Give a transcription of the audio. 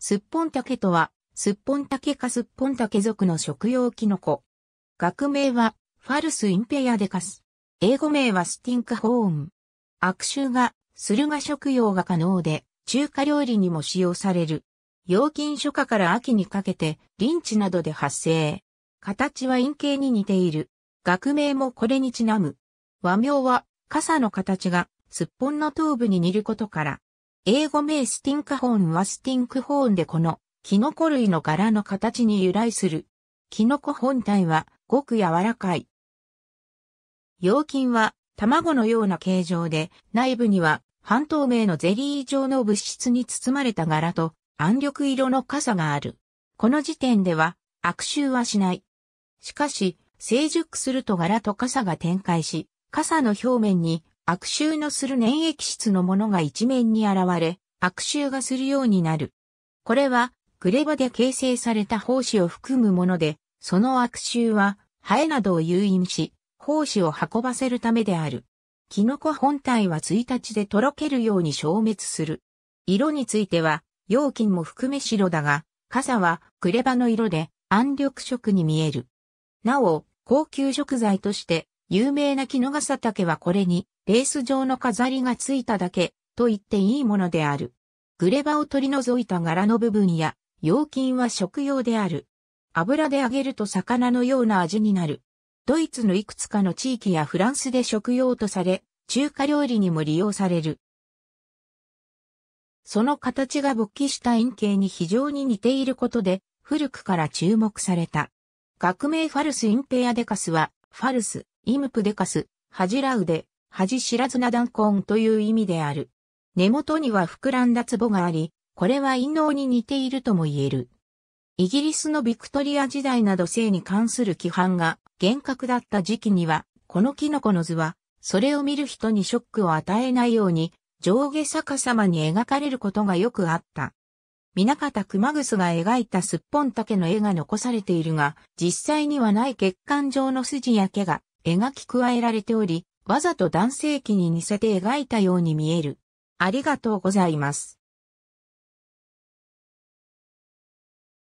すっぽん竹とは、すっぽん竹かすっぽん竹族の食用キノコ。学名は、ファルスインペアデカス。英語名はスティンクホーン。悪臭が、駿河食用が可能で、中華料理にも使用される。陽菌初夏から秋にかけて、リンチなどで発生。形は陰形に似ている。学名もこれにちなむ。和名は、傘の形が、すっぽんの頭部に似ることから、英語名スティンクホーンはスティンクホーンでこのキノコ類の柄の形に由来する。キノコ本体はごく柔らかい。葉菌は卵のような形状で内部には半透明のゼリー状の物質に包まれた柄と暗緑色の傘がある。この時点では悪臭はしない。しかし成熟すると柄と傘が展開し、傘の表面に悪臭のする粘液質のものが一面に現れ、悪臭がするようになる。これは、グレバで形成された胞子を含むもので、その悪臭は、ハエなどを誘引し、胞子を運ばせるためである。キノコ本体は1日でとろけるように消滅する。色については、容器も含め白だが、傘はクレバの色で暗緑色に見える。なお、高級食材として有名な木の笠竹はこれに、レース状の飾りがついただけ、と言っていいものである。グレバを取り除いた柄の部分や、腰筋は食用である。油で揚げると魚のような味になる。ドイツのいくつかの地域やフランスで食用とされ、中華料理にも利用される。その形が勃起した円形に非常に似ていることで、古くから注目された。学名ファルス・インペアデカスは、ファルス、イムプデカス、恥らうで、恥知らずな断根という意味である。根元には膨らんだ壺があり、これは陰謀に似ているとも言える。イギリスのビクトリア時代など性に関する規範が厳格だった時期には、このキノコの図は、それを見る人にショックを与えないように、上下逆さまに描かれることがよくあった。南方熊楠が描いたすっぽん竹の絵が残されているが、実際にはない血管状の筋や毛が描き加えられており、わざと男性器に似せて描いたように見える。ありがとうございます。